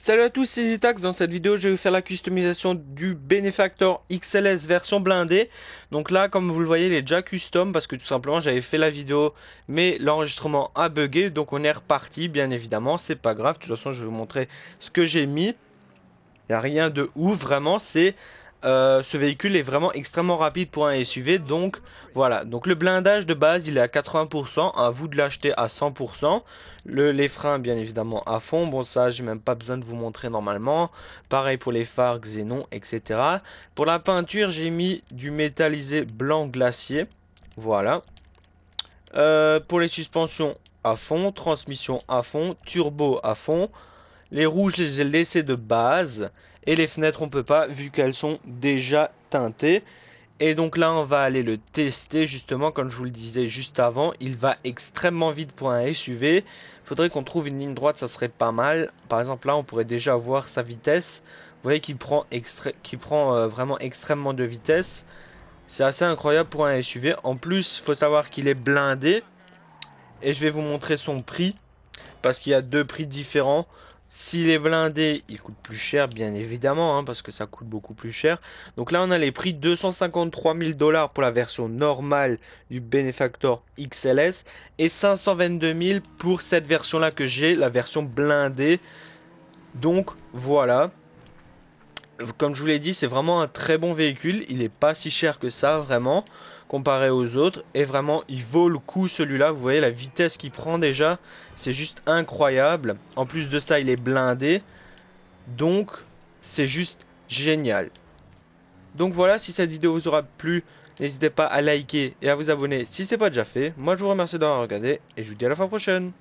Salut à tous, c'est Zitax. Dans cette vidéo, je vais vous faire la customisation du Benefactor XLS version blindée. Donc là, comme vous le voyez, il est déjà custom parce que tout simplement, j'avais fait la vidéo, mais l'enregistrement a bugué. Donc on est reparti, bien évidemment, c'est pas grave. De toute façon, je vais vous montrer ce que j'ai mis. Il n'y a rien de ouf, vraiment, c'est euh, ce véhicule est vraiment extrêmement rapide pour un SUV donc voilà donc le blindage de base il est à 80% à vous de l'acheter à 100% le, les freins bien évidemment à fond bon ça j'ai même pas besoin de vous montrer normalement pareil pour les phares xénon etc pour la peinture j'ai mis du métallisé blanc glacier voilà euh, pour les suspensions à fond transmission à fond turbo à fond les rouges, je les ai laissés de base. Et les fenêtres, on peut pas vu qu'elles sont déjà teintées. Et donc là, on va aller le tester justement, comme je vous le disais juste avant. Il va extrêmement vite pour un SUV. Faudrait qu'on trouve une ligne droite, ça serait pas mal. Par exemple, là, on pourrait déjà voir sa vitesse. Vous voyez qu'il prend, euh, vraiment extrêmement de vitesse. C'est assez incroyable pour un SUV. En plus, faut savoir qu'il est blindé. Et je vais vous montrer son prix. Parce qu'il y a deux prix différents. S'il est blindé, il coûte plus cher, bien évidemment, hein, parce que ça coûte beaucoup plus cher. Donc là, on a les prix 253 000 dollars pour la version normale du Benefactor XLS et 522 000 pour cette version-là que j'ai, la version blindée. Donc voilà comme je vous l'ai dit, c'est vraiment un très bon véhicule. Il n'est pas si cher que ça, vraiment, comparé aux autres. Et vraiment, il vaut le coup celui-là. Vous voyez la vitesse qu'il prend déjà, c'est juste incroyable. En plus de ça, il est blindé. Donc, c'est juste génial. Donc voilà, si cette vidéo vous aura plu, n'hésitez pas à liker et à vous abonner si ce n'est pas déjà fait. Moi, je vous remercie d'avoir regardé et je vous dis à la fin prochaine.